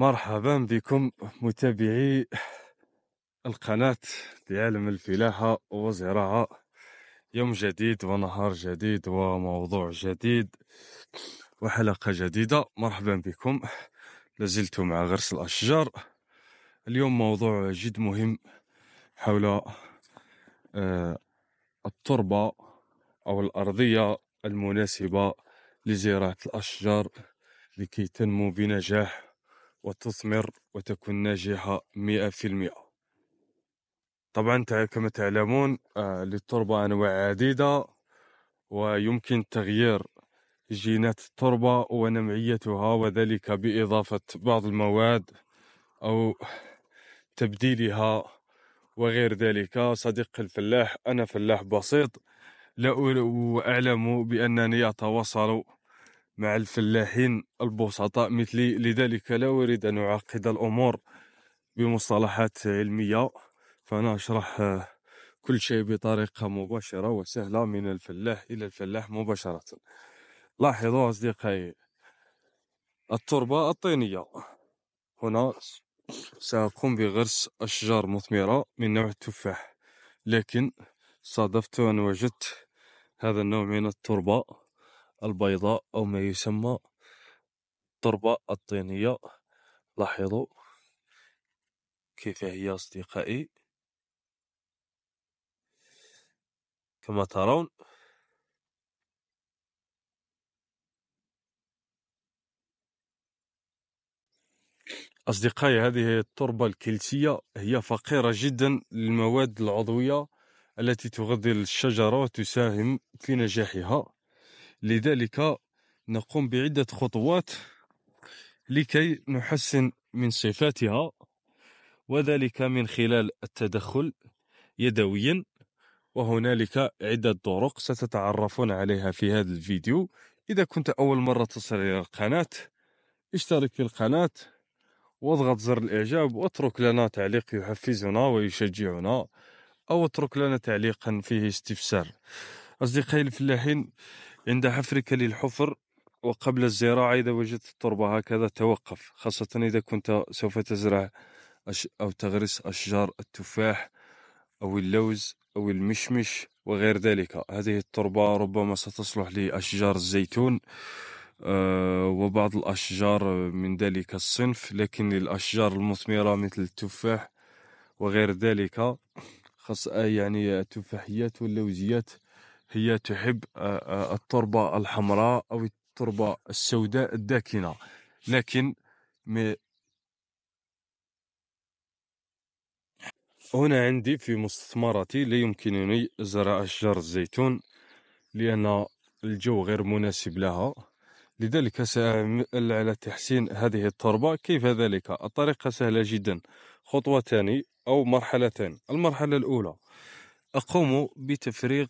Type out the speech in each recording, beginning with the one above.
مرحبا بكم متابعي القناة لعلم الفلاحة وزراعة يوم جديد ونهار جديد وموضوع جديد وحلقة جديدة مرحبا بكم لازلت مع غرس الأشجار اليوم موضوع جد مهم حول آه، التربة أو الأرضية المناسبة لزراعة الأشجار لكي تنمو بنجاح وتثمر وتكون ناجحة مئة في المئة طبعا كما تعلمون آه، للتربة أنواع عديدة ويمكن تغيير جينات التربة ونمعيتها وذلك بإضافة بعض المواد أو تبديلها وغير ذلك صديق الفلاح أنا فلاح بسيط لا أعلم بأنني أتواصل مع الفلاحين البسطاء مثلي لذلك لا أريد أن أعقد الأمور بمصطلحات علمية فأنا أشرح كل شيء بطريقة مباشرة وسهلة من الفلاح إلى الفلاح مباشرة لاحظوا أصدقائي التربة الطينية هنا سأقوم بغرس أشجار مثمرة من نوع التفاح لكن صادفت أن وجدت هذا النوع من التربة البيضاء أو ما يسمى التربة الطينية لاحظوا كيف هي أصدقائي كما ترون أصدقائي هذه التربة الكلسية هي فقيرة جدا للمواد العضوية التي تغذي الشجرة وتساهم في نجاحها لذلك نقوم بعدة خطوات لكي نحسن من صفاتها وذلك من خلال التدخل يدويا وهنالك عدة طرق ستتعرفون عليها في هذا الفيديو إذا كنت أول مرة تصل إلى القناة اشترك في القناة واضغط زر الإعجاب واترك لنا تعليق يحفزنا ويشجعنا أو اترك لنا تعليقا فيه استفسار أصدقائي الفلاحين عند حفرك للحفر وقبل الزراعة إذا وجدت التربة هكذا توقف خاصة إذا كنت سوف تزرع أو تغرس أشجار التفاح أو اللوز أو المشمش وغير ذلك هذه التربة ربما ستصلح لأشجار الزيتون آه، وبعض الأشجار من ذلك الصنف لكن للأشجار المثمرة مثل التفاح وغير ذلك خاصة يعني التفاحيات واللوزيات هي تحب آه، آه، التربة الحمراء أو التربة السوداء الداكنة لكن هنا عندي في مستثمراتي لا يمكنني زراعة شجر الزيتون لأن الجو غير مناسب لها لذلك سأعمل على تحسين هذه التربة كيف ذلك؟ الطريقة سهلة جدا خطوتان أو مرحلتان المرحلة الأولى أقوم بتفريغ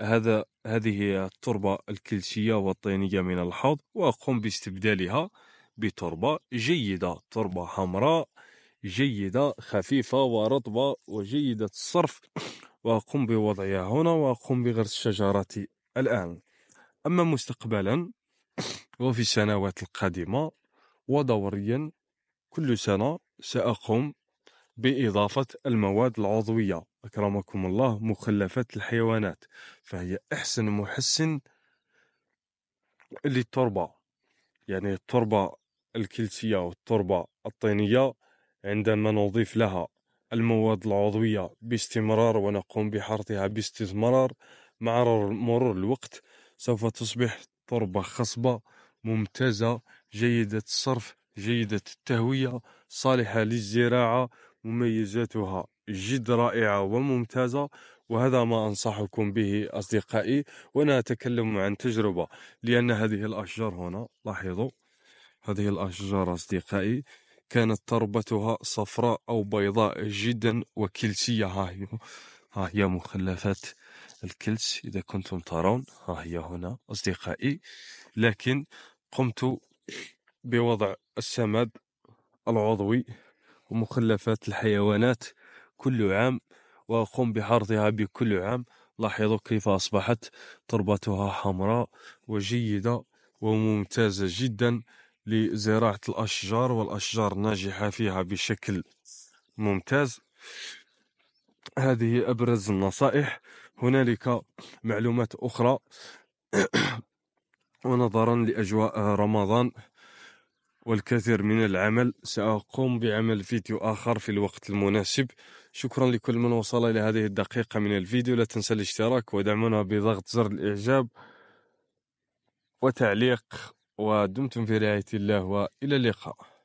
هذا هذه التربة الكلسية والطينية من الحوض وأقوم باستبدالها بتربة جيدة تربة حمراء جيدة خفيفة ورطبة وجيدة الصرف وأقوم بوضعها هنا وأقوم بغرس الشجرة الآن أما مستقبلا وفي السنوات القادمة ودوريا كل سنة سأقوم بإضافة المواد العضوية أكرمكم الله مخلفات الحيوانات فهي أحسن محسن للتربة يعني التربة الكلسية والتربة الطينية عندما نضيف لها المواد العضوية باستمرار ونقوم بحرثها باستمرار مع مرور الوقت سوف تصبح تربة خصبة ممتازة جيدة الصرف جيدة التهوية صالحة للزراعة مميزاتها جد رائعة وممتازة وهذا ما أنصحكم به أصدقائي وأنا أتكلم عن تجربة لأن هذه الأشجار هنا لاحظوا هذه الأشجار أصدقائي كانت تربتها صفراء أو بيضاء جدا وكلسية ها هي, ها هي مخلفات الكلس إذا كنتم ترون ها هي هنا أصدقائي لكن قمت بوضع السماد العضوي ومخلفات الحيوانات كل عام وأقوم بحرثها بكل عام لاحظوا كيف أصبحت تربتها حمراء وجيدة وممتازة جدا لزراعة الأشجار والأشجار ناجحة فيها بشكل ممتاز هذه أبرز النصائح هنالك معلومات أخرى ونظرا لأجواء رمضان والكثير من العمل سأقوم بعمل فيديو آخر في الوقت المناسب شكرا لكل من وصل إلى هذه الدقيقة من الفيديو لا تنسى الاشتراك ودعمنا بضغط زر الإعجاب وتعليق ودمتم في رعاية الله وإلى اللقاء